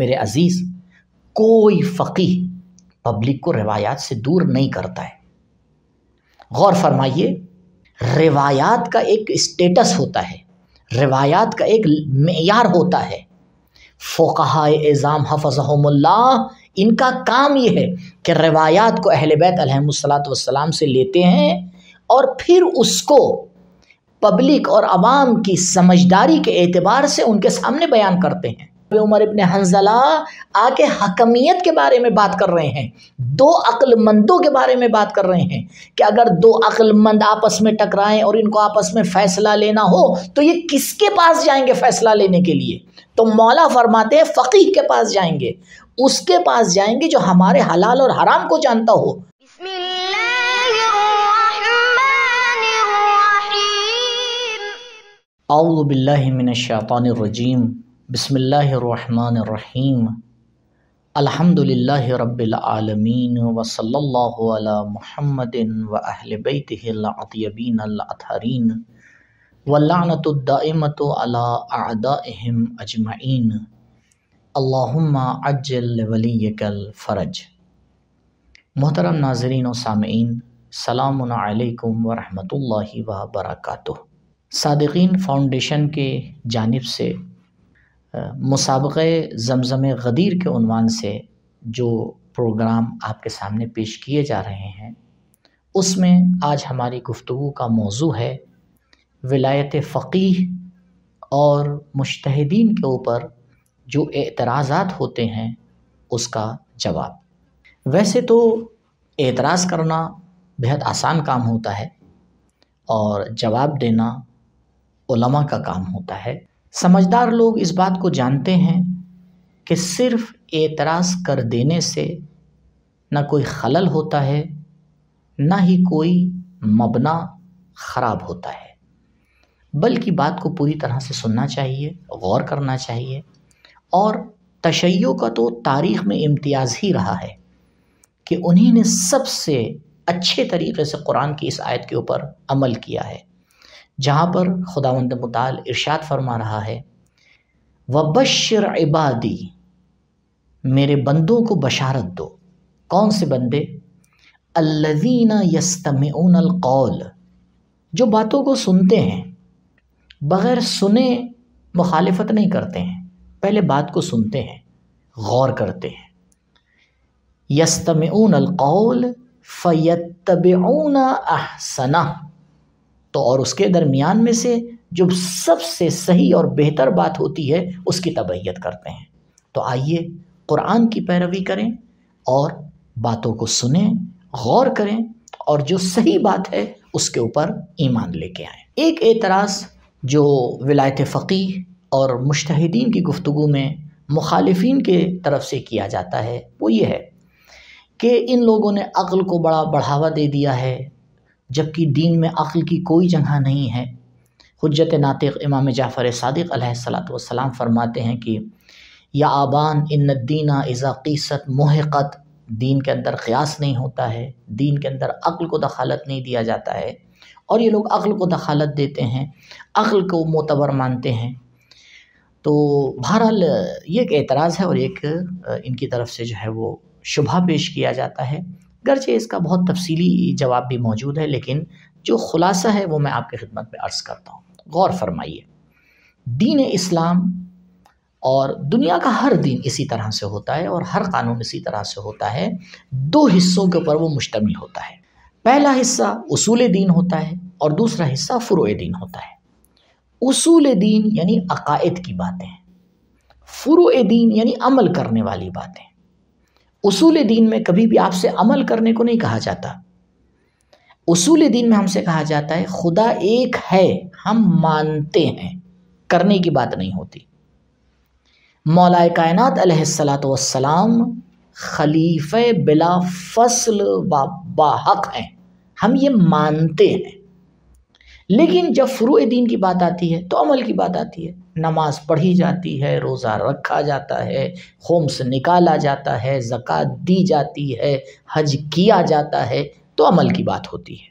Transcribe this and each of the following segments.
میرے عزیز کوئی فقی پبلک کو روایات سے دور نہیں کرتا ہے غور فرمائیے روایات کا ایک اسٹیٹس ہوتا ہے روایات کا ایک معیار ہوتا ہے فقہ اعظام حفظہم اللہ ان کا کام یہ ہے کہ روایات کو اہل بیت الحمد الصلاۃ والسلام سے لیتے ہیں اور پھر اس کو پبلک اور عوام کی سمجھداری کے اعتبار سے ان کے سامنے بیان کرتے ہیں عمر ابن حنزلہ آ کے حکمیت کے بارے میں بات کر رہے ہیں دو عقل مندوں کے بارے میں بات کر رہے ہیں کہ اگر دو عقل مند آپس میں ٹکرائیں اور ان کو آپس میں فیصلہ لینا ہو تو یہ کس کے پاس جائیں گے فیصلہ لینے کے لیے تو مولا فرماتے ہیں فقیح کے پاس جائیں گے اس کے پاس جائیں گے جو ہمارے حلال اور حرام کو جانتا ہو بسم اللہ الرحمن الرحیم اعوذ باللہ من الشیطان الرجیم بسم اللہ الرحمن الرحیم الحمد للہ رب العالمین و صلی اللہ علیہ محمد و اہل العطیبین واللعنت الدائمت علی اعدائہم اجمعین اللّہ عجل کل فرج محترم ناظرین و سامعین السلام علیکم ورحمۃ اللہ وبرکاتہ صادقین فاؤنڈیشن کے جانب سے مسابقہ زمزم غدیر کے عنوان سے جو پروگرام آپ کے سامنے پیش کیے جا رہے ہیں اس میں آج ہماری گفتگو کا موضوع ہے ولایت فقیح اور مشتہدین کے اوپر جو اعتراضات ہوتے ہیں اس کا جواب ویسے تو اعتراض کرنا بہت آسان کام ہوتا ہے اور جواب دینا علماء کا کام ہوتا ہے سمجھدار لوگ اس بات کو جانتے ہیں کہ صرف اعتراض کر دینے سے نہ کوئی خلل ہوتا ہے نہ ہی کوئی مبنا خراب ہوتا ہے بلکہ بات کو پوری طرح سے سننا چاہیے غور کرنا چاہیے اور تشیوں کا تو تاریخ میں امتیاز ہی رہا ہے کہ انہیں نے سب سے اچھے طریقے سے قرآن کی اس آیت کے اوپر عمل کیا ہے جہاں پر خدا مند مطالع ارشاد فرما رہا ہے وبشر عبادی میرے بندوں کو بشارت دو کون سے بندے الزینہ یستم اون القول جو باتوں کو سنتے ہیں بغیر سنے مخالفت نہیں کرتے ہیں پہلے بات کو سنتے ہیں غور کرتے ہیں یستم اون القول فیتب احسنا تو اور اس کے درمیان میں سے جو سب سے صحیح اور بہتر بات ہوتی ہے اس کی تبعیت کرتے ہیں تو آئیے قرآن کی پیروی کریں اور باتوں کو سنیں غور کریں اور جو صحیح بات ہے اس کے اوپر ایمان لے کے آئیں ایک اعتراض جو ولایت فقیح اور مشتہدین کی گفتگو میں مخالفین کے طرف سے کیا جاتا ہے وہ یہ ہے کہ ان لوگوں نے عقل کو بڑا بڑھاوا دے دیا ہے جبکہ دین میں عقل کی کوئی جگہ نہیں ہے حجت ناطق امام جعفر صادق علیہ السلاۃ و فرماتے ہیں کہ یا آبان اندینہ اذا قیصت محقت دین کے اندر قیاس نہیں ہوتا ہے دین کے اندر عقل کو دخالت نہیں دیا جاتا ہے اور یہ لوگ عقل کو دخالت دیتے ہیں عقل کو معتبر مانتے ہیں تو بہرحال یہ ایک اعتراض ہے اور ایک ان کی طرف سے جو ہے وہ شبہ پیش کیا جاتا ہے گرچہ اس کا بہت تفصیلی جواب بھی موجود ہے لیکن جو خلاصہ ہے وہ میں آپ کی خدمت میں عرض کرتا ہوں غور فرمائیے دین اسلام اور دنیا کا ہر دین اسی طرح سے ہوتا ہے اور ہر قانون اسی طرح سے ہوتا ہے دو حصوں کے اوپر وہ مشتمل ہوتا ہے پہلا حصہ اصول دین ہوتا ہے اور دوسرا حصہ فروع دین ہوتا ہے اصول دین یعنی عقائد کی باتیں فروع دین یعنی عمل کرنے والی باتیں اصول دین میں کبھی بھی آپ سے عمل کرنے کو نہیں کہا جاتا اصول دین میں ہم سے کہا جاتا ہے خدا ایک ہے ہم مانتے ہیں کرنے کی بات نہیں ہوتی مولا کائنات علیہ السلاۃ وسلام خلیف بلا فصل و باحق ہیں ہم یہ مانتے ہیں لیکن جب فروع دین کی بات آتی ہے تو عمل کی بات آتی ہے نماز پڑھی جاتی ہے روزہ رکھا جاتا ہے خومس نکالا جاتا ہے زکوٰۃ دی جاتی ہے حج کیا جاتا ہے تو عمل کی بات ہوتی ہے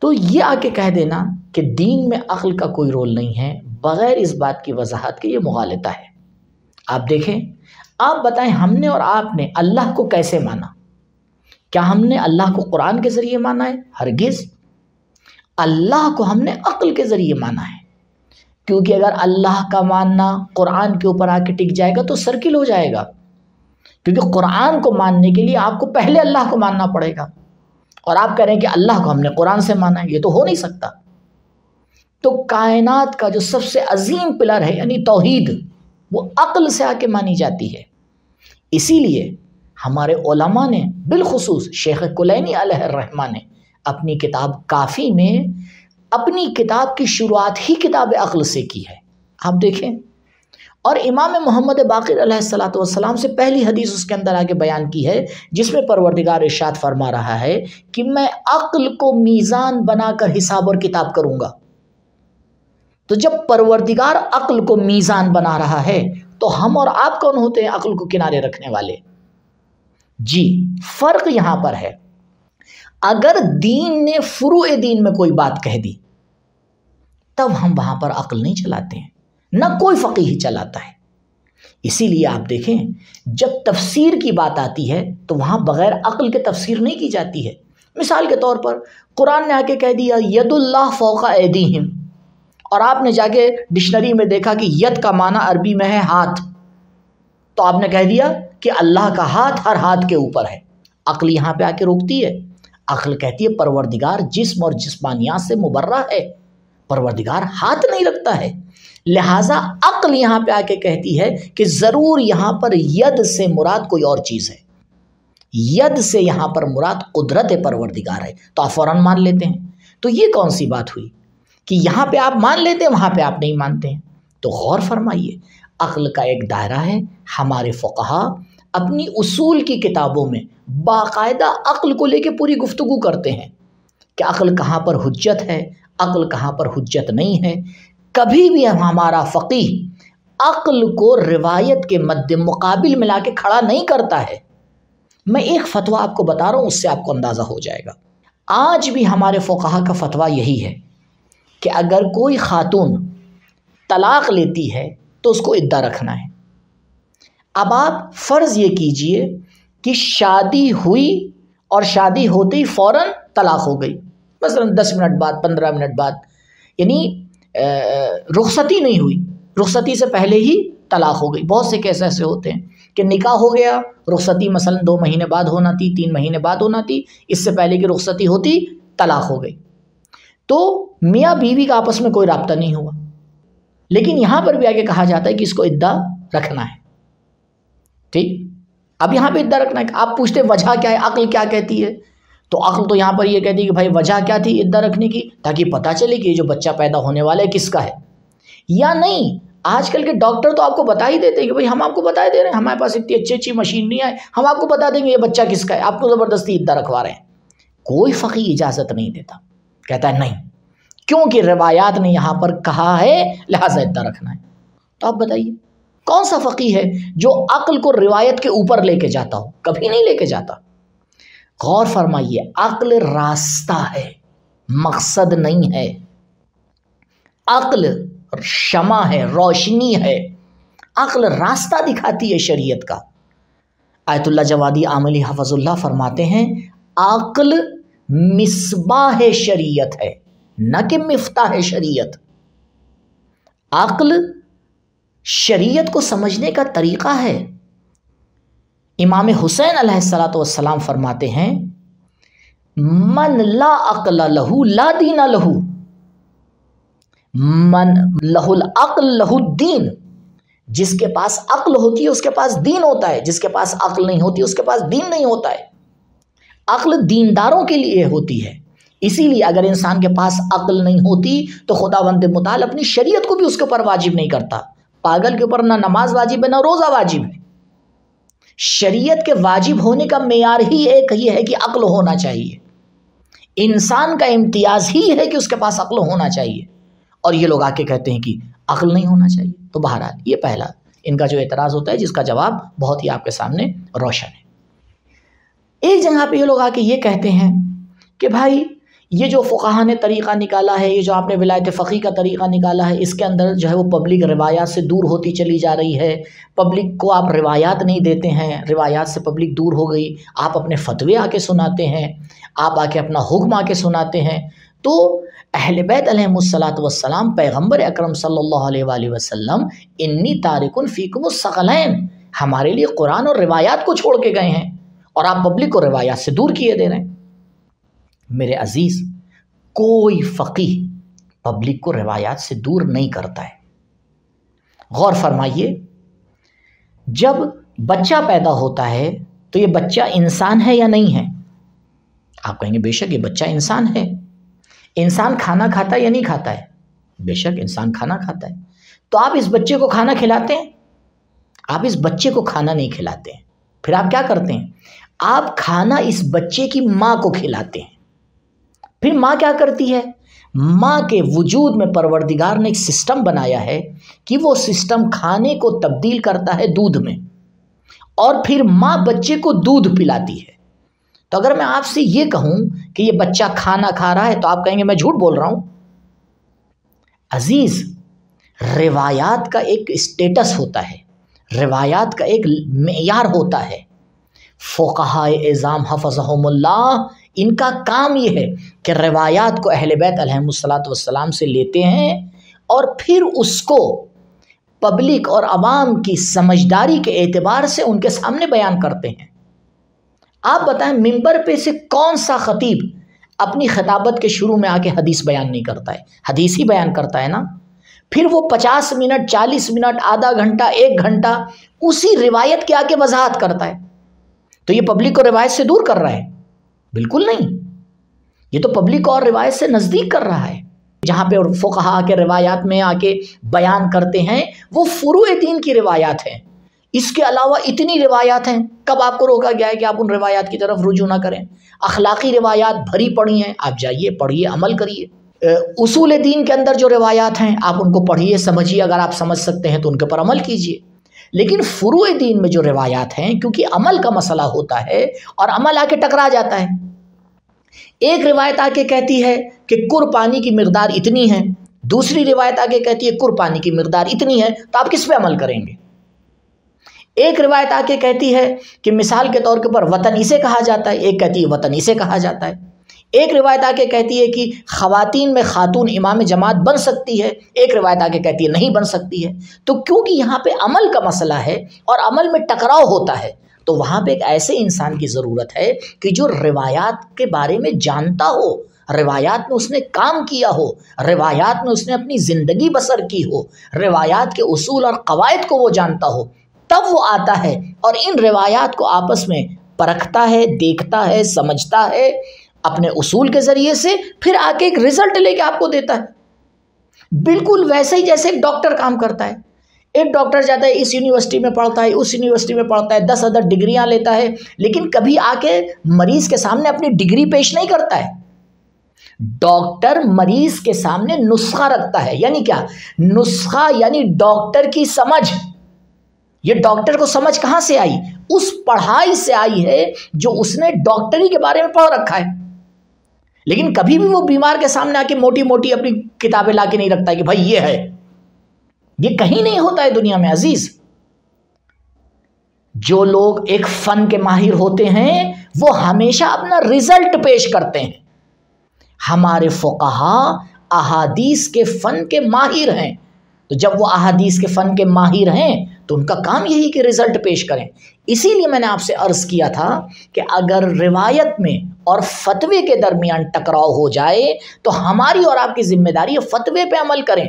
تو یہ آ کے کہہ دینا کہ دین میں عقل کا کوئی رول نہیں ہے بغیر اس بات کی وضاحت کے یہ مغالطہ ہے آپ دیکھیں آپ بتائیں ہم نے اور آپ نے اللہ کو کیسے مانا کیا ہم نے اللہ کو قرآن کے ذریعے مانا ہے ہرگز اللہ کو ہم نے عقل کے ذریعے مانا ہے کیونکہ اگر اللہ کا ماننا قرآن کے اوپر آ کے ٹک جائے جائے گا گا تو سرکل ہو کیونکہ قرآن کو ماننے کے لیے آپ کو پہلے اللہ کو ماننا پڑے گا اور آپ کہہ رہے ہیں کہ اللہ کو ہم نے قرآن سے مانا ہے یہ تو ہو نہیں سکتا تو کائنات کا جو سب سے عظیم پلر ہے یعنی توحید وہ عقل سے آ کے مانی جاتی ہے اسی لیے ہمارے علماء نے بالخصوص شیخ کلینی علیہ الرحمٰ نے اپنی کتاب کافی میں اپنی کتاب کی شروعات ہی کتاب عقل سے کی ہے آپ دیکھیں اور امام محمد باقر علیہ السلاۃ والسلام سے پہلی حدیث اس کے اندر آگے بیان کی ہے جس میں پروردگار ارشاد فرما رہا ہے کہ میں عقل کو میزان بنا کر حساب اور کتاب کروں گا تو جب پروردگار عقل کو میزان بنا رہا ہے تو ہم اور آپ کون ہوتے ہیں عقل کو کنارے رکھنے والے جی فرق یہاں پر ہے اگر دین نے فروع دین میں کوئی بات کہہ دی تب ہم وہاں پر عقل نہیں چلاتے ہیں نہ کوئی فقی ہی چلاتا ہے اسی لیے آپ دیکھیں جب تفسیر کی بات آتی ہے تو وہاں بغیر عقل کے تفسیر نہیں کی جاتی ہے مثال کے طور پر قرآن نے آ کے کہہ دیا ید اللہ فوقہ ایدیہم اور آپ نے جا کے ڈکشنری میں دیکھا کہ ید کا معنی عربی میں ہے ہاتھ تو آپ نے کہہ دیا کہ اللہ کا ہاتھ ہر ہاتھ کے اوپر ہے عقل یہاں پہ آ کے روکتی ہے عقل کہتی ہے پروردگار جسم اور جسمانیات سے مبرہ ہے پروردگار ہاتھ نہیں رکھتا ہے لہٰذا عقل یہاں پہ آ کے کہتی ہے کہ ضرور یہاں پر ید سے مراد کوئی اور چیز ہے ید سے یہاں پر مراد قدرت پروردگار ہے تو آپ فوراً مان لیتے ہیں تو یہ کون سی بات ہوئی کہ یہاں پہ آپ مان لیتے ہیں وہاں پہ آپ نہیں مانتے ہیں تو غور فرمائیے عقل کا ایک دائرہ ہے ہمارے فقہا اپنی اصول کی کتابوں میں باقاعدہ عقل کو لے کے پوری گفتگو کرتے ہیں کہ عقل کہاں پر حجت ہے عقل کہاں پر حجت نہیں ہے کبھی بھی ہمارا فقی عقل کو روایت کے مد مقابل ملا کے کھڑا نہیں کرتا ہے میں ایک فتویٰ آپ کو بتا رہا ہوں اس سے آپ کو اندازہ ہو جائے گا آج بھی ہمارے فقہ کا فتویٰ یہی ہے کہ اگر کوئی خاتون طلاق لیتی ہے تو اس کو ادا رکھنا ہے اب آپ فرض یہ کیجئے کہ شادی ہوئی اور شادی ہوتے ہی فوراً طلاق ہو گئی مثلاً دس منٹ بعد پندرہ منٹ بعد یعنی رخصتی نہیں ہوئی رخصتی سے پہلے ہی طلاق ہو گئی بہت سے کیس ایسے ہوتے ہیں کہ نکاح ہو گیا رخصتی مثلا دو مہینے بعد ہونا تھی تین مہینے بعد ہونا تھی اس سے پہلے کی رخصتی ہوتی طلاق ہو گئی تو میاں بیوی کا آپس میں کوئی رابطہ نہیں ہوا لیکن یہاں پر بھی آگے کہا جاتا ہے کہ اس کو ادا رکھنا ہے ٹھیک اب یہاں پہ ادا رکھنا ہے آپ پوچھتے وجہ کیا ہے عقل کیا کہتی ہے تو عقل تو یہاں پر یہ کہتی کہ بھائی وجہ کیا تھی ادا رکھنے کی تاکہ پتا چلے کہ یہ جو بچہ پیدا ہونے والا ہے کس کا ہے یا نہیں آج کل کے ڈاکٹر تو آپ کو بتا ہی دیتے ہیں کہ بھائی ہم آپ کو بتا دے رہے ہیں ہمارے پاس اتنی اچھی اچھی مشین نہیں آئے ہم آپ کو بتا دیں گے یہ بچہ کس کا ہے آپ کو زبردستی ادا رکھوا رہے ہیں کوئی فقی اجازت نہیں دیتا کہتا ہے نہیں کیونکہ روایات نے یہاں پر کہا ہے لہٰذا ادا رکھنا ہے تو آپ بتائیے کون سا فقی ہے جو عقل کو روایت کے اوپر لے کے جاتا ہو کبھی نہیں لے کے جاتا غور فرمائیے عقل راستہ ہے مقصد نہیں ہے عقل شمع ہے روشنی ہے عقل راستہ دکھاتی ہے شریعت کا آیت اللہ جوادی عاملی حفظ اللہ فرماتے ہیں عقل مصباح ہے شریعت ہے نہ کہ مفتاح ہے شریعت عقل شریعت کو سمجھنے کا طریقہ ہے امام حسین علیہ السلاۃ وسلام فرماتے ہیں من لا لہو لا دین لہو من لہ العقل لہ الدین جس کے پاس عقل ہوتی ہے اس کے پاس دین ہوتا ہے جس کے پاس عقل نہیں ہوتی اس کے پاس دین نہیں ہوتا ہے عقل دینداروں کے لیے ہوتی ہے اسی لیے اگر انسان کے پاس عقل نہیں ہوتی تو خدا وند مطالع اپنی شریعت کو بھی اس کے اوپر واجب نہیں کرتا پاگل کے اوپر نہ نماز واجب ہے نہ روزہ واجب ہے شریعت کے واجب ہونے کا معیار ہی ایک یہ ہے کہ عقل ہونا چاہیے انسان کا امتیاز ہی ہے کہ اس کے پاس عقل ہونا چاہیے اور یہ لوگ آ کے کہتے ہیں کہ عقل نہیں ہونا چاہیے تو بہرحال یہ پہلا ان کا جو اعتراض ہوتا ہے جس کا جواب بہت ہی آپ کے سامنے روشن ہے ایک جگہ پہ یہ لوگ آ کے یہ کہتے ہیں کہ بھائی یہ جو فقہ نے طریقہ نکالا ہے یہ جو آپ نے ولایت فقی کا طریقہ نکالا ہے اس کے اندر جو ہے وہ پبلک روایات سے دور ہوتی چلی جا رہی ہے پبلک کو آپ روایات نہیں دیتے ہیں روایات سے پبلک دور ہو گئی آپ اپنے فتوے آ کے سناتے ہیں آپ آ کے اپنا حکم آ کے سناتے ہیں تو اہل بیت علیہ الصلاۃ وسلام پیغمبر اکرم صلی اللہ علیہ وآلہ وسلم انی تارک الفیک الصلین ہمارے لیے قرآن اور روایات کو چھوڑ کے گئے ہیں اور آپ پبلک کو روایات سے دور کیے دے رہے ہیں میرے عزیز کوئی فقی پبلک کو روایات سے دور نہیں کرتا ہے غور فرمائیے جب بچہ پیدا ہوتا ہے تو یہ بچہ انسان ہے یا نہیں ہے آپ کہیں گے بے شک یہ بچہ انسان ہے انسان کھانا کھاتا ہے یا نہیں کھاتا ہے بے شک انسان کھانا کھاتا ہے تو آپ اس بچے کو کھانا کھلاتے ہیں آپ اس بچے کو کھانا نہیں کھلاتے ہیں پھر آپ کیا کرتے ہیں آپ کھانا اس بچے کی ماں کو کھلاتے ہیں پھر ماں کیا کرتی ہے ماں کے وجود میں پروردگار نے ایک سسٹم بنایا ہے کہ وہ سسٹم کھانے کو تبدیل کرتا ہے دودھ میں اور پھر ماں بچے کو دودھ پلاتی ہے تو اگر میں آپ سے یہ کہوں کہ یہ بچہ کھانا کھا رہا ہے تو آپ کہیں گے میں جھوٹ بول رہا ہوں عزیز روایات کا ایک اسٹیٹس ہوتا ہے روایات کا ایک معیار ہوتا ہے اعظام اللہ ان کا کام یہ ہے کہ روایات کو اہل بیت الحمد الصلاۃ والسلام سے لیتے ہیں اور پھر اس کو پبلک اور عوام کی سمجھداری کے اعتبار سے ان کے سامنے بیان کرتے ہیں آپ بتائیں ممبر پہ سے کون سا خطیب اپنی خطابت کے شروع میں آ کے حدیث بیان نہیں کرتا ہے حدیث ہی بیان کرتا ہے نا پھر وہ پچاس منٹ چالیس منٹ آدھا گھنٹہ ایک گھنٹہ اسی روایت کے آ کے وضاحت کرتا ہے تو یہ پبلک کو روایت سے دور کر رہا ہے بالکل نہیں یہ تو پبلک اور روایت سے نزدیک کر رہا ہے جہاں پہ فقہا کے روایات میں آ کے بیان کرتے ہیں وہ فروع دین کی روایات ہیں اس کے علاوہ اتنی روایات ہیں کب آپ کو روکا گیا ہے کہ آپ ان روایات کی طرف رجوع نہ کریں اخلاقی روایات بھری پڑی ہیں آپ جائیے پڑھیے عمل کریے اصول دین کے اندر جو روایات ہیں آپ ان کو پڑھیے سمجھیے اگر آپ سمجھ سکتے ہیں تو ان کے پر عمل کیجیے لیکن فروع دین میں جو روایات ہیں کیونکہ عمل کا مسئلہ ہوتا ہے اور عمل آ کے ٹکرا جاتا ہے ایک روایت آ کے کہتی ہے کہ کر پانی کی مقدار اتنی ہے دوسری روایت آ کے کہتی ہے کر پانی کی مقدار اتنی ہے تو آپ کس پہ عمل کریں گے ایک روایت آ کے کہتی ہے کہ مثال کے طور کے پر وطن اسے کہا جاتا ہے ایک کہتی ہے وطن اسے کہا جاتا ہے ایک روایت آ کے کہتی ہے کہ خواتین میں خاتون امام جماعت بن سکتی ہے ایک روایت آ کہتی ہے نہیں بن سکتی ہے تو کیونکہ یہاں پہ عمل کا مسئلہ ہے اور عمل میں ٹکراؤ ہوتا ہے تو وہاں پہ ایک ایسے انسان کی ضرورت ہے کہ جو روایات کے بارے میں جانتا ہو روایات میں اس نے کام کیا ہو روایات میں اس نے اپنی زندگی بسر کی ہو روایات کے اصول اور قواعد کو وہ جانتا ہو تب وہ آتا ہے اور ان روایات کو آپس میں پرکھتا ہے دیکھتا ہے سمجھتا ہے اپنے اصول کے ذریعے سے پھر آ کے ایک ریزلٹ لے کے آپ کو دیتا ہے بالکل ویسے ہی جیسے ایک ڈاکٹر کام کرتا ہے ایک ڈاکٹر جاتا ہے اس یونیورسٹی میں پڑھتا ہے اس یونیورسٹی میں پڑھتا ہے دس ادر ڈگریاں لیتا ہے لیکن کبھی آ کے مریض کے سامنے اپنی ڈگری پیش نہیں کرتا ہے ڈاکٹر مریض کے سامنے نسخہ رکھتا ہے یعنی کیا نسخہ یعنی ڈاکٹر کی سمجھ یہ ڈاکٹر کو سمجھ کہاں سے آئی اس پڑھائی سے آئی ہے جو اس نے ڈاکٹری کے بارے میں پڑھ رکھا ہے لیکن کبھی بھی وہ بیمار کے سامنے آ کے موٹی موٹی اپنی کتابیں لا کے نہیں رکھتا کہ بھائی یہ ہے یہ کہیں نہیں ہوتا ہے دنیا میں عزیز جو لوگ ایک فن کے ماہر ہوتے ہیں وہ ہمیشہ اپنا رزلٹ پیش کرتے ہیں ہمارے فقہا احادیث کے فن کے ماہر ہیں تو جب وہ احادیث کے فن کے ماہر ہیں تو ان کا کام یہی کہ رزلٹ پیش کریں اسی لیے میں نے آپ سے عرض کیا تھا کہ اگر روایت میں اور فتوے کے درمیان ٹکراؤ ہو جائے تو ہماری اور آپ کی ذمہ داری ہے فتوے پہ عمل کریں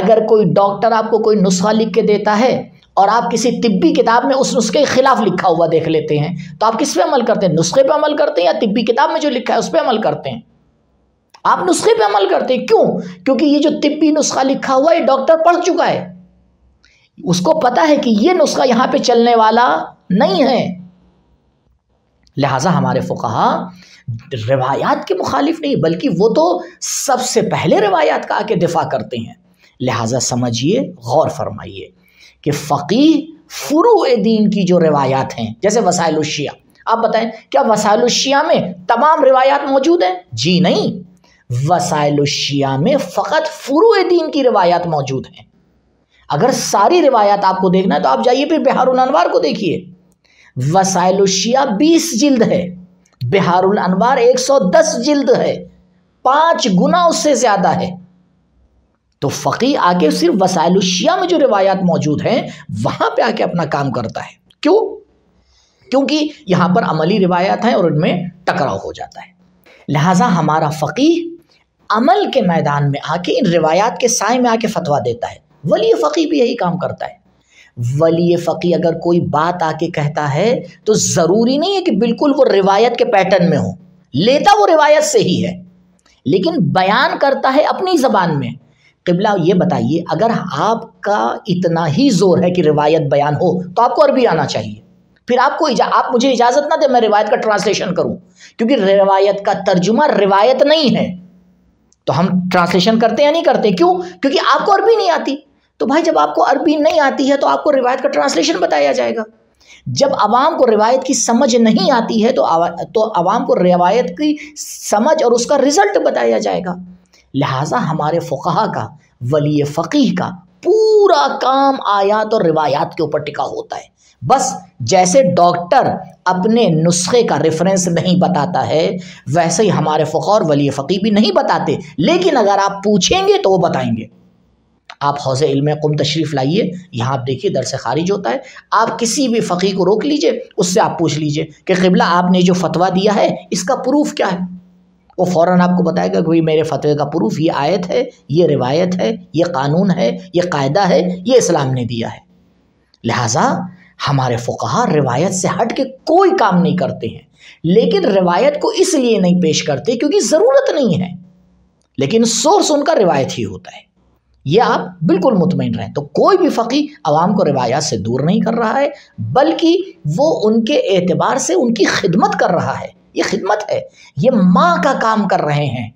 اگر کوئی ڈاکٹر آپ کو کوئی نسخہ لکھ کے دیتا ہے اور آپ کسی طبی کتاب میں اس نسخے کے خلاف لکھا ہوا دیکھ لیتے ہیں تو آپ کس پہ عمل کرتے ہیں نسخے پہ عمل کرتے ہیں یا طبی کتاب میں جو لکھا ہے اس پہ عمل کرتے ہیں آپ نسخے پہ عمل کرتے ہیں کیوں کیونکہ یہ جو طبی نسخہ لکھا ہوا یہ ڈاکٹر پڑھ چکا ہے اس کو پتا ہے کہ یہ نسخہ یہاں پہ چلنے والا نہیں ہے لہٰذا ہمارے فقہا روایات کے مخالف نہیں بلکہ وہ تو سب سے پہلے روایات کا آ کے دفاع کرتے ہیں لہٰذا سمجھیے غور فرمائیے کہ فقی دین کی جو روایات ہیں جیسے وسائل الشیعہ آپ بتائیں کیا وسائل الشیعہ میں تمام روایات موجود ہیں جی نہیں وسائل الشیعہ میں فقط فرو دین کی روایات موجود ہیں اگر ساری روایات آپ کو دیکھنا ہے تو آپ جائیے پھر بہار الانوار کو دیکھیے وسائل الشیعہ بیس جلد ہے بہار الانوار ایک سو دس جلد ہے پانچ گنا اس سے زیادہ ہے تو فقی آ کے صرف وسائل الشیعہ میں جو روایات موجود ہیں وہاں پہ آ کے اپنا کام کرتا ہے کیوں کیونکہ یہاں پر عملی روایات ہیں اور ان میں ٹکراؤ ہو جاتا ہے لہٰذا ہمارا فقی عمل کے میدان میں آ کے ان روایات کے سائے میں آ کے فتویٰ دیتا ہے ولی فقی بھی یہی کام کرتا ہے ولی فقی اگر کوئی بات آ کے کہتا ہے تو ضروری نہیں ہے کہ بالکل وہ روایت کے پیٹرن میں ہو لیتا وہ روایت سے ہی ہے لیکن بیان کرتا ہے اپنی زبان میں قبلہ یہ بتائیے اگر آپ کا اتنا ہی زور ہے کہ روایت بیان ہو تو آپ کو عربی آنا چاہیے پھر آپ کو آپ مجھے اجازت نہ دیں میں روایت کا ٹرانسلیشن کروں کیونکہ روایت کا ترجمہ روایت نہیں ہے تو ہم ٹرانسلیشن کرتے یا نہیں کرتے کیوں کیونکہ آپ کو عربی نہیں آتی تو بھائی جب آپ کو عربی نہیں آتی ہے تو آپ کو روایت کا ٹرانسلیشن بتایا جائے گا جب عوام کو روایت کی سمجھ نہیں آتی ہے تو عوام کو روایت کی سمجھ اور اس کا رزلٹ بتایا جائے گا لہٰذا ہمارے فقہ کا ولی فقیح کا پورا کام آیات اور روایات کے اوپر ٹکا ہوتا ہے بس جیسے ڈاکٹر اپنے نسخے کا ریفرنس نہیں بتاتا ہے ویسے ہی ہمارے فقہ اور ولی فقی بھی نہیں بتاتے لیکن اگر آپ پوچھیں گے تو وہ بتائیں گے آپ حوض علم قم تشریف لائیے یہاں آپ دیکھیے درس خارج ہوتا ہے آپ کسی بھی فقی کو روک لیجئے اس سے آپ پوچھ لیجئے کہ قبلہ آپ نے جو فتویٰ دیا ہے اس کا پروف کیا ہے وہ فوراً آپ کو بتائے گا کہ بھائی میرے فتوے کا پروف یہ آیت ہے یہ روایت ہے یہ قانون ہے یہ قاعدہ ہے یہ اسلام نے دیا ہے لہٰذا ہمارے فقہ روایت سے ہٹ کے کوئی کام نہیں کرتے ہیں لیکن روایت کو اس لیے نہیں پیش کرتے کیونکہ ضرورت نہیں ہے لیکن سورس ان کا روایت ہی ہوتا ہے یہ آپ بالکل مطمئن رہیں تو کوئی بھی فقی عوام کو روایات سے دور نہیں کر رہا ہے بلکہ وہ ان کے اعتبار سے ان کی خدمت کر رہا ہے یہ خدمت ہے یہ ماں کا کام کر رہے ہیں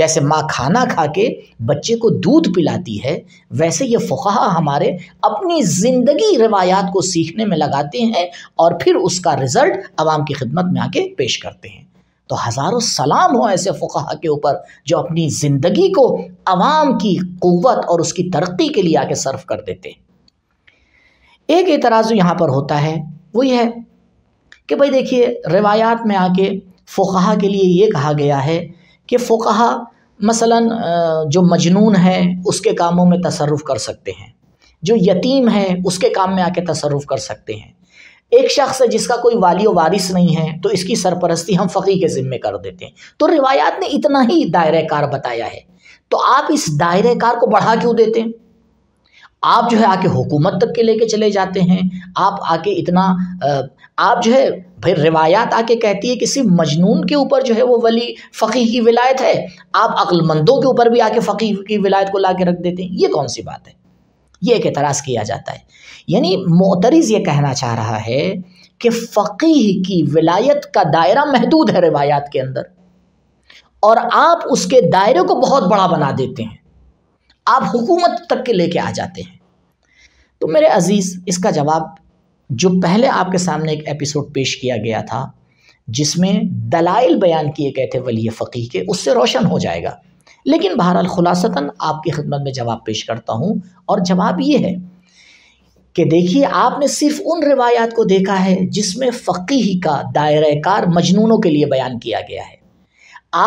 جیسے ماں کھانا کھا کے بچے کو دودھ پلاتی ہے ویسے یہ فقہ ہمارے اپنی زندگی روایات کو سیکھنے میں لگاتے ہیں اور پھر اس کا رزلٹ عوام کی خدمت میں آ کے پیش کرتے ہیں تو ہزاروں سلام ہو ایسے فقہ کے اوپر جو اپنی زندگی کو عوام کی قوت اور اس کی ترقی کے لیے آ کے صرف کر دیتے ایک اعتراض جو یہاں پر ہوتا ہے وہ یہ ہے کہ بھائی دیکھیے روایات میں آ کے فقہ کے لیے یہ کہا گیا ہے کہ فقہ مثلا جو مجنون ہے اس کے کاموں میں تصرف کر سکتے ہیں جو یتیم ہے اس کے کام میں آ کے تصرف کر سکتے ہیں ایک شخص ہے جس کا کوئی والی و وارث نہیں ہے تو اس کی سرپرستی ہم فقی کے ذمے کر دیتے ہیں تو روایات نے اتنا ہی دائرہ کار بتایا ہے تو آپ اس دائرہ کار کو بڑھا کیوں دیتے ہیں آپ جو ہے آ کے حکومت تک کے لے کے چلے جاتے ہیں آپ آ کے اتنا آپ جو ہے بھائی روایات آ کے کہتی ہے کسی مجنون کے اوپر جو ہے وہ ولی فقی کی ولایت ہے آپ مندوں کے اوپر بھی آ کے فقیح کی ولایت کو لا کے رکھ دیتے ہیں یہ کون سی بات ہے یہ ایک اعتراض کیا جاتا ہے یعنی معترض یہ کہنا چاہ رہا ہے کہ فقیح کی ولایت کا دائرہ محدود ہے روایات کے اندر اور آپ اس کے دائرے کو بہت بڑا بنا دیتے ہیں آپ حکومت تک کے لے کے آ جاتے ہیں تو میرے عزیز اس کا جواب جو پہلے آپ کے سامنے ایک ایپیسوڈ پیش کیا گیا تھا جس میں دلائل بیان کیے گئے تھے ولی فقی کے اس سے روشن ہو جائے گا لیکن بہرحال خلاصتاً آپ کی خدمت میں جواب پیش کرتا ہوں اور جواب یہ ہے کہ دیکھیے آپ نے صرف ان روایات کو دیکھا ہے جس میں فقی کا دائرہ کار مجنونوں کے لیے بیان کیا گیا ہے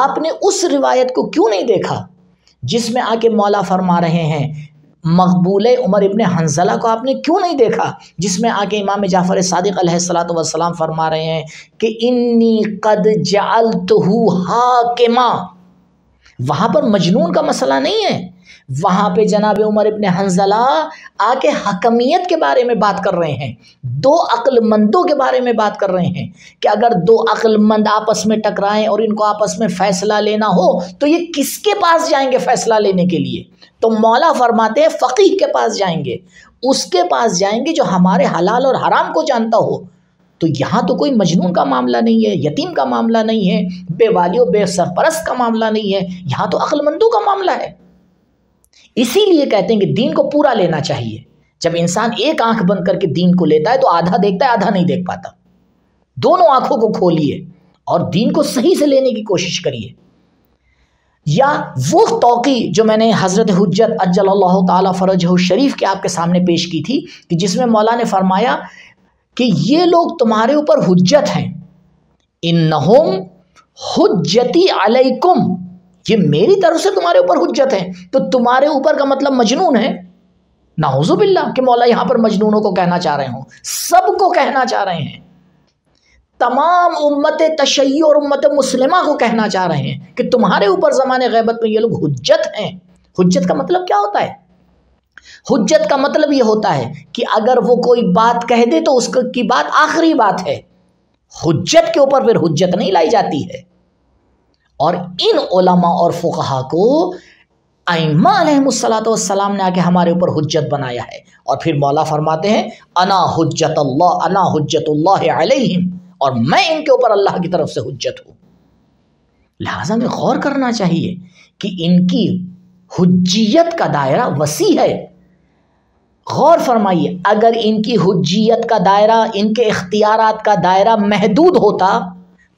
آپ نے اس روایت کو کیوں نہیں دیکھا جس میں آ کے مولا فرما رہے ہیں مقبول عمر ابن حنزلہ کو آپ نے کیوں نہیں دیکھا جس میں آ کے امام جعفر صادق علیہ السلاۃ وسلام فرما رہے ہیں کہ انی قد ہو وہاں پر مجنون کا مسئلہ نہیں ہے وہاں پہ جناب عمر ابن حنزلہ آ کے حکمیت کے بارے میں بات کر رہے ہیں دو عقل مندوں کے بارے میں بات کر رہے ہیں کہ اگر دو عقل مند آپس میں ٹکرائیں اور ان کو آپس میں فیصلہ لینا ہو تو یہ کس کے پاس جائیں گے فیصلہ لینے کے لیے تو مولا فرماتے ہیں فقیح کے پاس جائیں گے اس کے پاس جائیں گے جو ہمارے حلال اور حرام کو جانتا ہو تو یہاں تو کوئی مجنون کا معاملہ نہیں ہے یتیم کا معاملہ نہیں ہے بے والی و بے سرپرست کا معاملہ نہیں ہے یہاں تو مندوں کا معاملہ ہے اسی لیے کہتے ہیں کہ دین کو پورا لینا چاہیے جب انسان ایک آنکھ بند کر کے دین کو لیتا ہے تو آدھا دیکھتا ہے آدھا نہیں دیکھ پاتا دونوں آنکھوں کو کھولیے اور دین کو صحیح سے لینے کی کوشش کریے یا وہ توقی جو میں نے حضرت حجت اجل اللہ تعالیٰ فرج شریف کے آپ کے سامنے پیش کی تھی کہ جس میں مولانا نے فرمایا کہ یہ لوگ تمہارے اوپر حجت ہیں ان حجتی علیکم یہ میری طرف سے تمہارے اوپر حجت ہیں تو تمہارے اوپر کا مطلب مجنون ہے نعوذ باللہ کہ مولا یہاں پر مجنونوں کو کہنا چاہ رہے ہوں سب کو کہنا چاہ رہے ہیں تمام امت تشیع اور امت مسلمہ کو کہنا چاہ رہے ہیں کہ تمہارے اوپر زمانے غیبت میں یہ لوگ حجت ہیں حجت کا مطلب کیا ہوتا ہے حجت کا مطلب یہ ہوتا ہے کہ اگر وہ کوئی بات کہہ دے تو اس کی بات آخری بات ہے حجت کے اوپر پھر حجت نہیں لائی جاتی ہے اور ان علماء اور فقہا کو ائمہ علیہ والسلام نے آ کے ہمارے اوپر حجت بنایا ہے اور پھر مولا فرماتے ہیں انا حجت اللہ انا حجت اللہ اور میں ان کے اوپر اللہ کی طرف سے حجت ہوں لہٰذا غور کرنا چاہیے کہ ان کی حجیت کا دائرہ وسیع ہے غور فرمائیے اگر ان کی حجیت کا دائرہ ان کے اختیارات کا دائرہ محدود ہوتا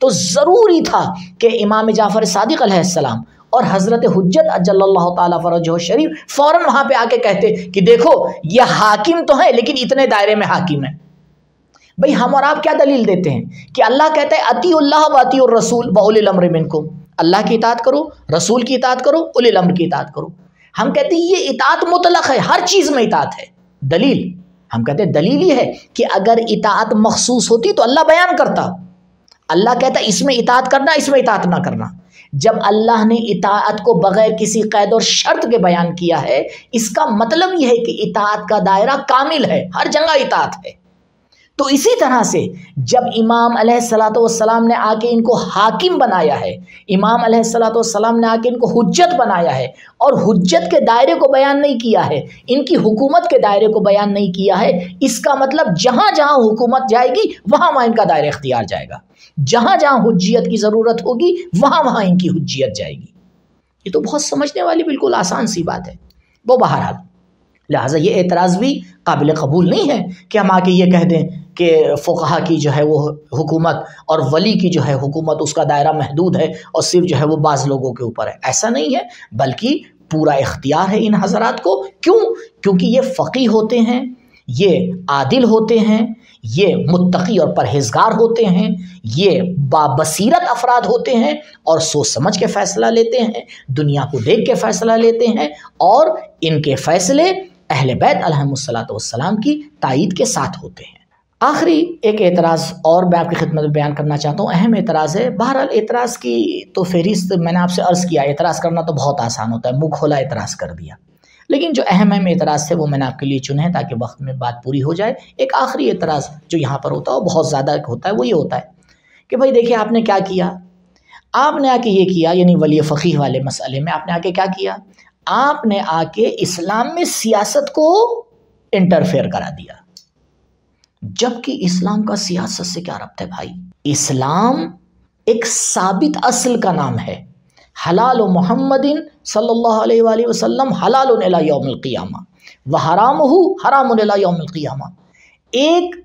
تو ضروری تھا کہ امام جعفر صادق علیہ السلام اور حضرت حجت اجل اللہ تعالیٰ فرج و شریف فوراً وہاں پہ آ کے کہتے کہ دیکھو یہ حاکم تو ہیں لیکن اتنے دائرے میں حاکم ہیں بھئی ہم اور آپ کیا دلیل دیتے ہیں کہ اللہ کہتا ہے عطی اللہ و عطی الرسول و عمر الامر منکم کو اللہ کی اطاعت کرو رسول کی اطاعت کرو الامر کی اطاعت کرو ہم کہتے ہیں یہ اطاعت مطلق ہے ہر چیز میں اطاعت ہے دلیل ہم کہتے ہیں دلیل یہ ہے کہ اگر اطاعت مخصوص ہوتی تو اللہ بیان کرتا اللہ کہتا اس میں اطاعت کرنا اس میں اطاعت نہ کرنا جب اللہ نے اطاعت کو بغیر کسی قید اور شرط کے بیان کیا ہے اس کا مطلب یہ ہے کہ اطاعت کا دائرہ کامل ہے ہر جگہ اطاعت ہے تو اسی طرح سے جب امام علیہ السلاۃ والسلام نے آ کے ان کو حاکم بنایا ہے امام علیہ السلاۃ والسلام نے آ کے ان کو حجت بنایا ہے اور حجت کے دائرے کو بیان نہیں کیا ہے ان کی حکومت کے دائرے کو بیان نہیں کیا ہے اس کا مطلب جہاں جہاں حکومت جائے گی وہاں وہاں ان کا دائرہ اختیار جائے گا جہاں جہاں حجیت کی ضرورت ہوگی وہاں وہاں ان کی حجیت جائے گی یہ تو بہت سمجھنے والی بالکل آسان سی بات ہے وہ بہرحال لہٰذا یہ اعتراض بھی قابل قبول نہیں ہے کہ ہم آ کے یہ کہہ دیں کہ فقہ کی جو ہے وہ حکومت اور ولی کی جو ہے حکومت اس کا دائرہ محدود ہے اور صرف جو ہے وہ بعض لوگوں کے اوپر ہے ایسا نہیں ہے بلکہ پورا اختیار ہے ان حضرات کو کیوں کیونکہ یہ فقی ہوتے ہیں یہ عادل ہوتے ہیں یہ متقی اور پرہیزگار ہوتے ہیں یہ بابصیرت افراد ہوتے ہیں اور سوچ سمجھ کے فیصلہ لیتے ہیں دنیا کو دیکھ کے فیصلہ لیتے ہیں اور ان کے فیصلے اہل بیت علیہ السلاۃ والسلام کی تائید کے ساتھ ہوتے ہیں آخری ایک اعتراض اور میں آپ کی خدمت میں بیان کرنا چاہتا ہوں اہم اعتراض ہے بہرحال اعتراض کی تو فہرست میں نے آپ سے عرض کیا اعتراض کرنا تو بہت آسان ہوتا ہے منہ کھولا اعتراض کر دیا لیکن جو اہم اہم اعتراض تھے وہ میں نے آپ کے لیے چنے ہیں تاکہ وقت میں بات پوری ہو جائے ایک آخری اعتراض جو یہاں پر ہوتا ہے وہ بہت زیادہ ہوتا ہے وہ یہ ہوتا ہے کہ بھائی دیکھیے آپ نے کیا کیا آپ نے آ کے یہ کیا یعنی ولی فقیح والے مسئلے میں آپ نے آ کے کیا کیا آپ نے آ کے اسلام میں سیاست کو انٹرفیئر کرا دیا جبکہ اسلام کا سیاست سے کیا ربط ہے بھائی اسلام ایک ثابت اصل کا نام ہے حلال و محمد صلی اللہ علیہ وآلہ وسلم حلال و حرام ہو حرام اللہ یوم ایک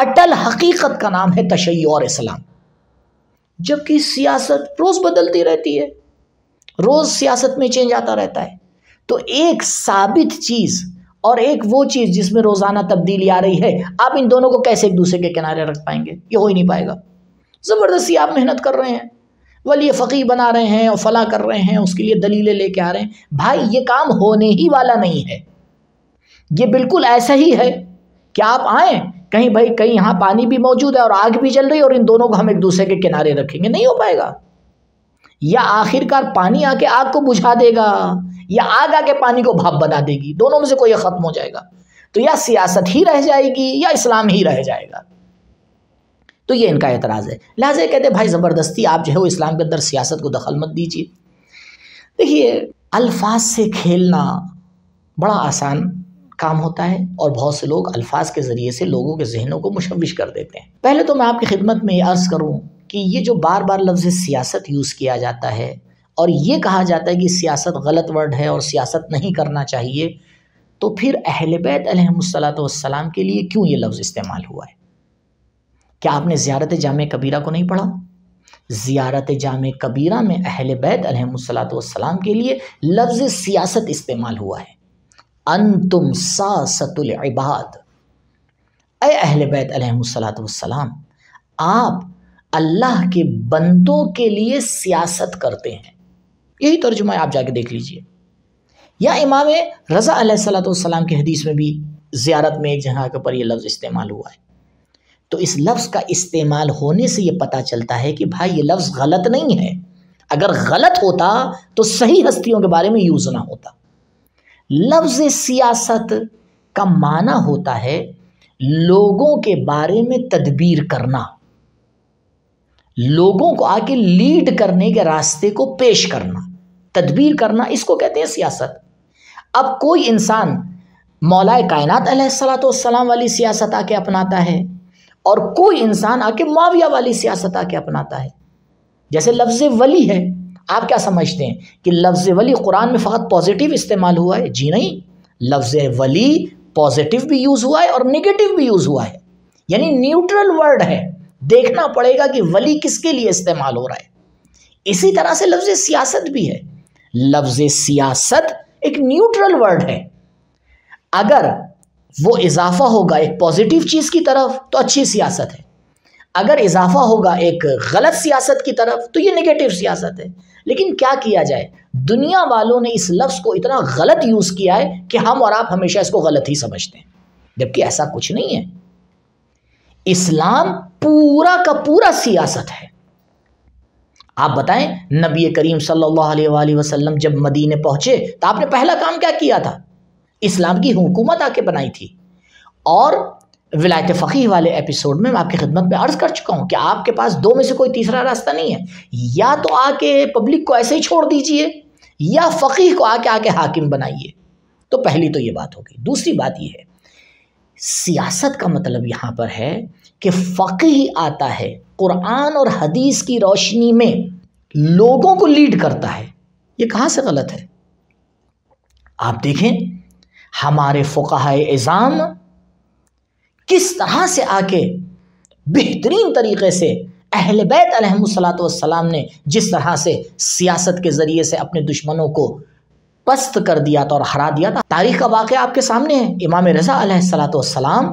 اٹل حقیقت کا نام ہے تشیع اور اسلام جبکہ سیاست روز بدلتی رہتی ہے روز سیاست میں چینج آتا رہتا ہے تو ایک ثابت چیز اور ایک وہ چیز جس میں روزانہ تبدیلی آ رہی ہے آپ ان دونوں کو کیسے ایک دوسرے کے کنارے رکھ پائیں گے یہ ہو ہی نہیں پائے گا زبردستی آپ محنت کر رہے ہیں ولی فقی بنا رہے ہیں اور فلاں کر رہے ہیں اس کے لیے دلیلیں لے کے آ رہے ہیں بھائی یہ کام ہونے ہی والا نہیں ہے یہ بالکل ایسا ہی ہے کہ آپ آئیں کہیں بھائی کہیں یہاں پانی بھی موجود ہے اور آگ بھی جل رہی ہے اور ان دونوں کو ہم ایک دوسرے کے کنارے رکھیں گے نہیں ہو پائے گا یا آخر کار پانی آ کے آگ کو بجھا دے گا یا آگ آ کے پانی کو بھاپ بنا دے گی دونوں میں سے کوئی ختم ہو جائے گا تو یا سیاست ہی رہ جائے گی یا اسلام ہی رہ جائے گا تو یہ ان کا اعتراض ہے لہٰذا یہ کہتے بھائی زبردستی آپ جو ہے وہ اسلام کے اندر سیاست کو دخل مت دیجیے دیکھیے الفاظ سے کھیلنا بڑا آسان کام ہوتا ہے اور بہت سے لوگ الفاظ کے ذریعے سے لوگوں کے ذہنوں کو مشوش کر دیتے ہیں پہلے تو میں آپ کی خدمت میں یہ عرض کروں کہ یہ جو بار بار لفظ سیاست یوز کیا جاتا ہے اور یہ کہا جاتا ہے کہ سیاست غلط ورڈ ہے اور سیاست نہیں کرنا چاہیے تو پھر اہل بیت علیہ سلاد والسلام کے لیے کیوں یہ لفظ استعمال ہوا ہے کیا آپ نے زیارت جامع کبیرہ کو نہیں پڑھا زیارت جامع کبیرہ میں اہل بیت علیہ السلاۃ والسلام کے لیے لفظ سیاست استعمال ہوا ہے انتم ساست العباد اے اہل بیت علیہ السلاۃ والسلام آپ اللہ کے بندوں کے لیے سیاست کرتے ہیں یہی ترجمہ آپ جا کے دیکھ لیجئے یا امام رضا علیہ صلاۃ والسلام کی حدیث میں بھی زیارت میں ایک جگہ کے پر یہ لفظ استعمال ہوا ہے تو اس لفظ کا استعمال ہونے سے یہ پتہ چلتا ہے کہ بھائی یہ لفظ غلط نہیں ہے اگر غلط ہوتا تو صحیح ہستیوں کے بارے میں یوز نہ ہوتا لفظ سیاست کا معنی ہوتا ہے لوگوں کے بارے میں تدبیر کرنا لوگوں کو آ کے لیڈ کرنے کے راستے کو پیش کرنا تدبیر کرنا اس کو کہتے ہیں سیاست اب کوئی انسان مولا کائنات علیہ السلاۃ والسلام والی سیاست آ کے اپناتا ہے اور کوئی انسان آ کے معاویہ والی سیاست آ کے اپناتا ہے جیسے لفظ ولی ہے آپ کیا سمجھتے ہیں کہ لفظ ولی قرآن میں فقط پازیٹیو استعمال ہوا ہے جی نہیں لفظ ولی پازیٹیو بھی یوز ہوا ہے اور نگیٹو بھی یوز ہوا ہے یعنی نیوٹرل ورڈ ہے دیکھنا پڑے گا کہ ولی کس کے لیے استعمال ہو رہا ہے اسی طرح سے لفظ سیاست بھی ہے لفظ سیاست ایک نیوٹرل ورڈ ہے اگر وہ اضافہ ہوگا ایک پوزیٹیو چیز کی طرف تو اچھی سیاست ہے اگر اضافہ ہوگا ایک غلط سیاست کی طرف تو یہ نگیٹو سیاست ہے لیکن کیا کیا جائے دنیا والوں نے اس لفظ کو اتنا غلط یوز کیا ہے کہ ہم اور آپ ہمیشہ اس کو غلط ہی سمجھتے ہیں جبکہ ایسا کچھ نہیں ہے اسلام پورا کا پورا سیاست ہے آپ بتائیں نبی کریم صلی اللہ علیہ وآلہ وسلم جب مدینے پہنچے تو آپ نے پہلا کام کیا کیا تھا اسلام کی حکومت آ کے بنائی تھی اور ولایت فقی والے اپیسوڈ میں میں آپ کی خدمت میں عرض کر چکا ہوں کہ آپ کے پاس دو میں سے کوئی تیسرا راستہ نہیں ہے یا تو آ کے پبلک کو ایسے ہی چھوڑ دیجئے یا فقی کو آ کے آ کے حاکم بنائیے تو پہلی تو یہ بات ہوگی دوسری بات یہ ہے سیاست کا مطلب یہاں پر ہے کہ فقہ ہی آتا ہے قرآن اور حدیث کی روشنی میں لوگوں کو لیڈ کرتا ہے یہ کہاں سے غلط ہے آپ دیکھیں ہمارے فقہ اعظام کس طرح سے آ کے بہترین طریقے سے اہل بیت علیہ السلاۃ والسلام نے جس طرح سے سیاست کے ذریعے سے اپنے دشمنوں کو پست کر دیا تھا اور ہرا دیا تھا تاریخ کا واقعہ آپ کے سامنے ہے امام رضا علیہ السلاۃ والسلام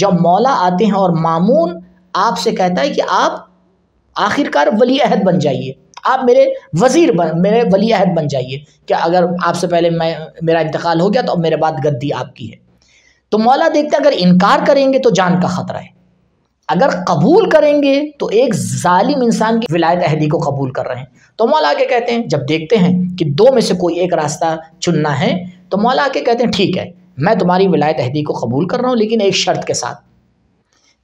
جب مولا آتے ہیں اور معمون آپ سے کہتا ہے کہ آپ آخر کار ولی عہد بن جائیے آپ میرے وزیر بن میرے ولی عہد بن جائیے کہ اگر آپ سے پہلے میں میرا انتقال ہو گیا تو میرے بعد گدی آپ کی ہے تو مولا دیکھتے ہیں اگر انکار کریں گے تو جان کا خطرہ ہے اگر قبول کریں گے تو ایک ظالم انسان کی ولایت اہلی کو قبول کر رہے ہیں تو مولا کے کہتے ہیں جب دیکھتے ہیں کہ دو میں سے کوئی ایک راستہ چننا ہے تو مولا کے کہتے ہیں ٹھیک ہے میں تمہاری ولایت اہلی کو قبول کر رہا ہوں لیکن ایک شرط کے ساتھ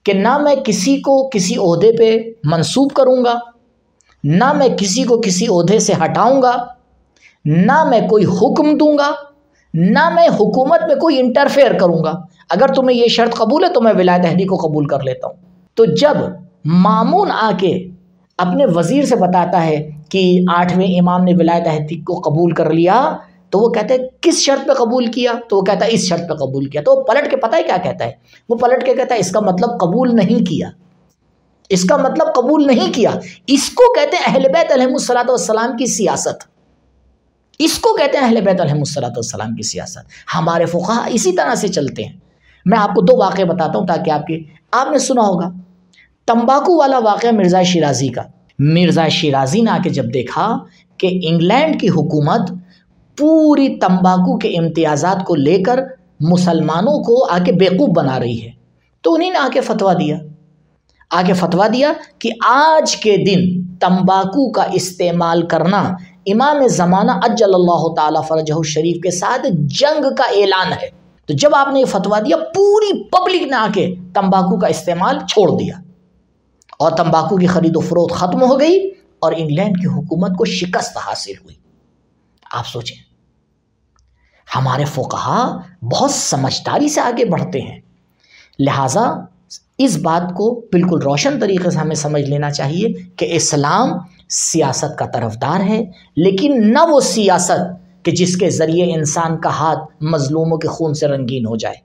کہ نہ میں کسی کو کسی عہدے پہ منسوب کروں گا نہ میں کسی کو کسی عہدے سے ہٹاؤں گا نہ میں کوئی حکم دوں گا نہ میں حکومت میں کوئی انٹرفیئر کروں گا اگر تمہیں یہ شرط قبول ہے تو میں ولایت اہلی کو قبول کر لیتا ہوں تو جب معمون آ کے اپنے وزیر سے بتاتا ہے کہ آٹھویں امام نے ولایت احتیق کو قبول کر لیا تو وہ کہتے ہیں کس شرط پہ قبول کیا تو وہ کہتا ہے اس شرط پہ قبول کیا تو وہ پلٹ کے پتہ ہے کیا کہتا ہے وہ پلٹ کے کہتا ہے اس کا مطلب قبول نہیں کیا اس کا مطلب قبول نہیں کیا اس کو کہتے ہیں اہل بیت علیہ السلام والسلام کی سیاست اس کو کہتے ہیں اہل بیت علیہ السلام والسلام کی سیاست ہمارے فقہ اسی طرح سے چلتے ہیں میں آپ کو دو واقعے بتاتا ہوں تاکہ آپ کے آپ نے سنا ہوگا تمباکو والا واقعہ مرزا شیرازی کا مرزا شیرازی نے آ کے جب دیکھا کہ انگلینڈ کی حکومت پوری تمباکو کے امتیازات کو لے کر مسلمانوں کو آ کے بیوقوف بنا رہی ہے تو انہیں آ کے فتوا دیا کے فتوا دیا کہ آج کے دن تمباکو کا استعمال کرنا امام زمانہ اجل اللہ تعالیٰ فرجہ شریف کے ساتھ جنگ کا اعلان ہے تو جب آپ نے یہ فتویٰ دیا پوری پبلک نے آ کے تمباکو کا استعمال چھوڑ دیا اور تمباکو کی خرید و فروخت ختم ہو گئی اور انگلینڈ کی حکومت کو شکست حاصل ہوئی آپ سوچیں ہمارے فقہا بہت سمجھداری سے آگے بڑھتے ہیں لہٰذا اس بات کو بالکل روشن طریقے سے ہمیں سمجھ لینا چاہیے کہ اسلام سیاست کا طرفدار ہے لیکن نہ وہ سیاست کہ جس کے ذریعے انسان کا ہاتھ مظلوموں کے خون سے رنگین ہو جائے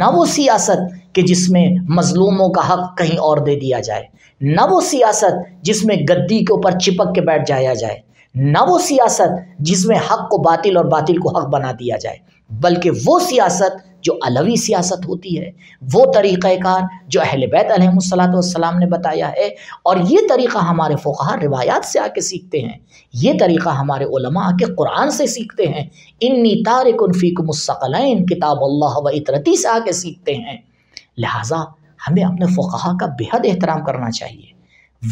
نہ وہ سیاست کہ جس میں مظلوموں کا حق کہیں اور دے دیا جائے نہ وہ سیاست جس میں گدی کے اوپر چپک کے بیٹھ جایا جائے نہ وہ سیاست جس میں حق کو باطل اور باطل کو حق بنا دیا جائے بلکہ وہ سیاست جو علوی سیاست ہوتی ہے وہ طریقہ کار جو اہل بیت علیہ صلاحت والسلام نے بتایا ہے اور یہ طریقہ ہمارے فقہ روایات سے آ کے سیکھتے ہیں یہ طریقہ ہمارے علماء کے قرآن سے سیکھتے ہیں انی تارک انفیک مصقل کتاب اللہ و اطرتی سے آ کے سیکھتے ہیں لہٰذا ہمیں اپنے فقہ کا بہت احترام کرنا چاہیے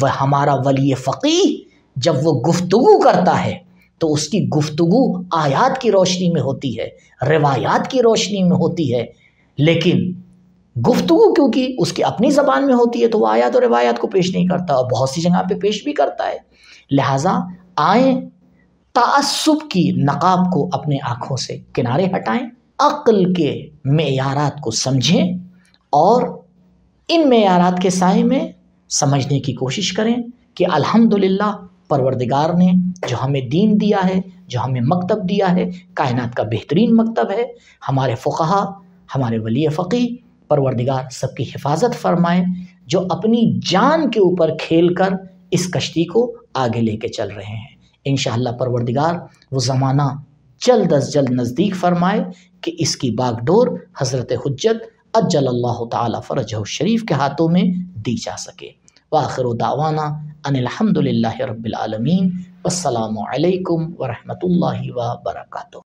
وہ ہمارا ولی فقی جب وہ گفتگو کرتا ہے تو اس کی گفتگو آیات کی روشنی میں ہوتی ہے روایات کی روشنی میں ہوتی ہے لیکن گفتگو کیونکہ اس کی اپنی زبان میں ہوتی ہے تو وہ آیات اور روایات کو پیش نہیں کرتا اور بہت سی جگہ پہ پیش بھی کرتا ہے لہٰذا آئیں تعصب کی نقاب کو اپنے آنکھوں سے کنارے ہٹائیں عقل کے معیارات کو سمجھیں اور ان معیارات کے سائے میں سمجھنے کی کوشش کریں کہ الحمدللہ پروردگار نے جو ہمیں دین دیا ہے جو ہمیں مکتب دیا ہے کائنات کا بہترین مکتب ہے ہمارے فقہ ہمارے ولی فقی پروردگار سب کی حفاظت فرمائیں جو اپنی جان کے اوپر کھیل کر اس کشتی کو آگے لے کے چل رہے ہیں انشاءاللہ پروردگار وہ زمانہ جلد از جلد نزدیک فرمائے کہ اس کی باغ ڈور حضرت حجت اجل اللہ تعالی فرجہ الشریف کے ہاتھوں میں دی جا سکے واخر و ان الحمد للہ رب العالمین السلام علیکم ورحمۃ اللہ وبرکاتہ